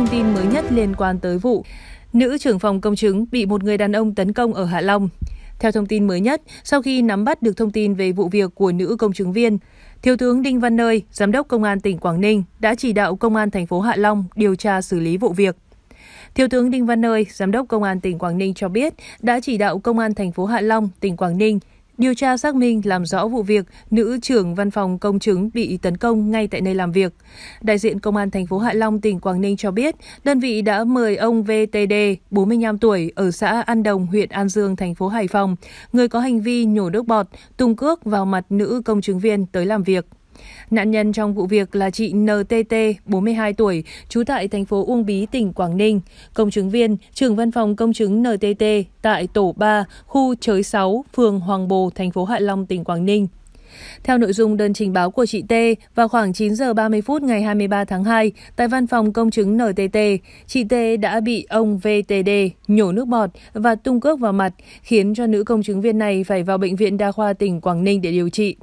thông tin mới nhất liên quan tới vụ nữ trưởng phòng công chứng bị một người đàn ông tấn công ở Hạ Long. Theo thông tin mới nhất, sau khi nắm bắt được thông tin về vụ việc của nữ công chứng viên, Thiếu tướng Đinh Văn Nơi, Giám đốc Công an tỉnh Quảng Ninh đã chỉ đạo Công an thành phố Hạ Long điều tra xử lý vụ việc. Thiếu tướng Đinh Văn Nơi, Giám đốc Công an tỉnh Quảng Ninh cho biết đã chỉ đạo Công an thành phố Hạ Long, tỉnh Quảng Ninh Điều tra xác minh làm rõ vụ việc nữ trưởng văn phòng công chứng bị tấn công ngay tại nơi làm việc. Đại diện công an thành phố Hạ Long tỉnh Quảng Ninh cho biết, đơn vị đã mời ông VTD, 45 tuổi, ở xã An Đồng, huyện An Dương, thành phố Hải Phòng, người có hành vi nhổ nước bọt, tung cước vào mặt nữ công chứng viên tới làm việc. Nạn nhân trong vụ việc là chị NTT, 42 tuổi, trú tại thành phố Uông Bí, tỉnh Quảng Ninh, công chứng viên, trưởng văn phòng công chứng NTT tại tổ 3, khu Chới 6, phường Hoàng Bồ, thành phố Hạ Long, tỉnh Quảng Ninh. Theo nội dung đơn trình báo của chị T, vào khoảng 9 giờ 30 phút ngày 23 tháng 2, tại văn phòng công chứng NTT, chị T đã bị ông VTD nhổ nước bọt và tung cước vào mặt, khiến cho nữ công chứng viên này phải vào bệnh viện đa khoa tỉnh Quảng Ninh để điều trị.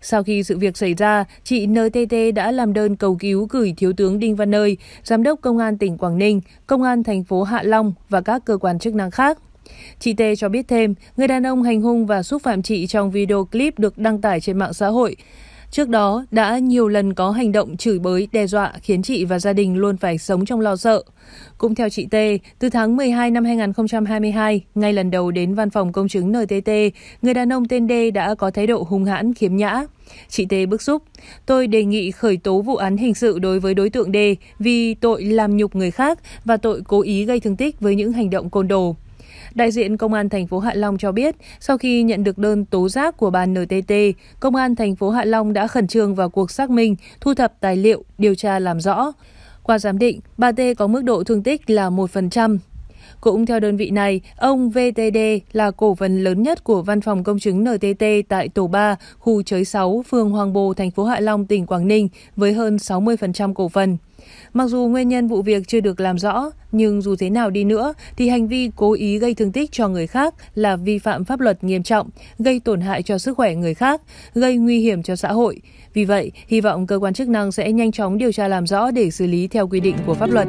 Sau khi sự việc xảy ra, chị NTT đã làm đơn cầu cứu gửi Thiếu tướng Đinh Văn Nơi, Giám đốc Công an tỉnh Quảng Ninh, Công an thành phố Hạ Long và các cơ quan chức năng khác. Chị T cho biết thêm, người đàn ông hành hung và xúc phạm chị trong video clip được đăng tải trên mạng xã hội Trước đó, đã nhiều lần có hành động chửi bới, đe dọa khiến chị và gia đình luôn phải sống trong lo sợ. Cũng theo chị T, từ tháng 12 năm 2022, ngay lần đầu đến văn phòng công chứng NTT, người đàn ông tên D đã có thái độ hung hãn khiếm nhã. Chị T bức xúc, tôi đề nghị khởi tố vụ án hình sự đối với đối tượng D vì tội làm nhục người khác và tội cố ý gây thương tích với những hành động côn đồ. Đại diện Công an thành phố Hạ Long cho biết, sau khi nhận được đơn tố giác của bà NTT, Công an thành phố Hạ Long đã khẩn trương vào cuộc xác minh, thu thập tài liệu, điều tra làm rõ. Qua giám định, bà T có mức độ thương tích là 1%, cũng theo đơn vị này, ông VTD là cổ phần lớn nhất của văn phòng công chứng NTT tại tổ 3, khu Chới 6, phường Hoàng Bồ, thành phố Hạ Long, tỉnh Quảng Ninh với hơn 60% cổ phần. Mặc dù nguyên nhân vụ việc chưa được làm rõ, nhưng dù thế nào đi nữa thì hành vi cố ý gây thương tích cho người khác là vi phạm pháp luật nghiêm trọng, gây tổn hại cho sức khỏe người khác, gây nguy hiểm cho xã hội. Vì vậy, hy vọng cơ quan chức năng sẽ nhanh chóng điều tra làm rõ để xử lý theo quy định của pháp luật.